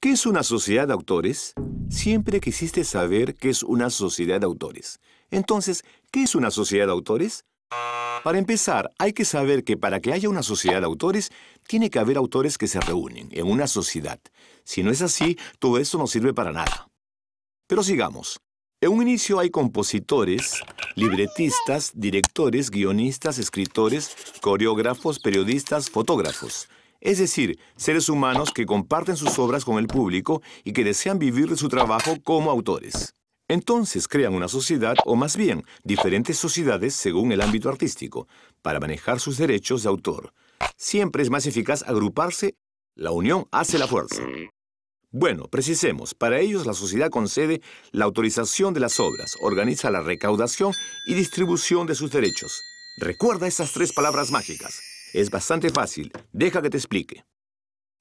¿Qué es una sociedad de autores? Siempre quisiste saber qué es una sociedad de autores. Entonces, ¿qué es una sociedad de autores? Para empezar, hay que saber que para que haya una sociedad de autores, tiene que haber autores que se reúnen en una sociedad. Si no es así, todo esto no sirve para nada. Pero sigamos. En un inicio hay compositores, libretistas, directores, guionistas, escritores, coreógrafos, periodistas, fotógrafos es decir, seres humanos que comparten sus obras con el público y que desean vivir de su trabajo como autores. Entonces crean una sociedad, o más bien, diferentes sociedades según el ámbito artístico, para manejar sus derechos de autor. Siempre es más eficaz agruparse, la unión hace la fuerza. Bueno, precisemos, para ellos la sociedad concede la autorización de las obras, organiza la recaudación y distribución de sus derechos. Recuerda esas tres palabras mágicas. Es bastante fácil. Deja que te explique.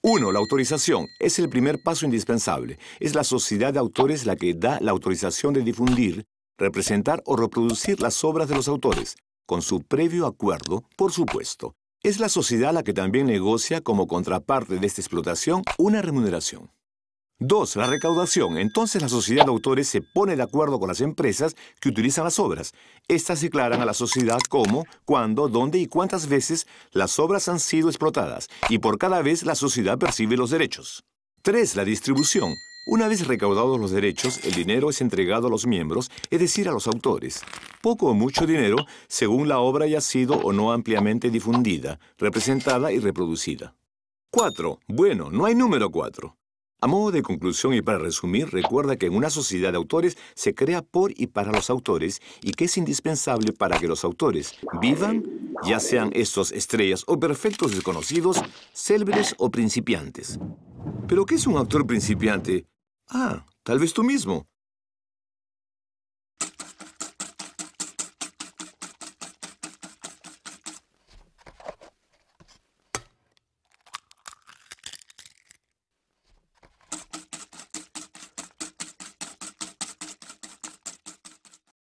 1. La autorización. Es el primer paso indispensable. Es la sociedad de autores la que da la autorización de difundir, representar o reproducir las obras de los autores, con su previo acuerdo, por supuesto. Es la sociedad la que también negocia como contraparte de esta explotación una remuneración. Dos, la recaudación. Entonces la sociedad de autores se pone de acuerdo con las empresas que utilizan las obras. Estas declaran a la sociedad cómo, cuándo, dónde y cuántas veces las obras han sido explotadas, y por cada vez la sociedad percibe los derechos. Tres, la distribución. Una vez recaudados los derechos, el dinero es entregado a los miembros, es decir, a los autores. Poco o mucho dinero, según la obra haya sido o no ampliamente difundida, representada y reproducida. 4. Bueno, no hay número 4. A modo de conclusión y para resumir, recuerda que en una sociedad de autores se crea por y para los autores y que es indispensable para que los autores vivan, ya sean estos estrellas o perfectos desconocidos, célebres o principiantes. ¿Pero qué es un autor principiante? Ah, tal vez tú mismo.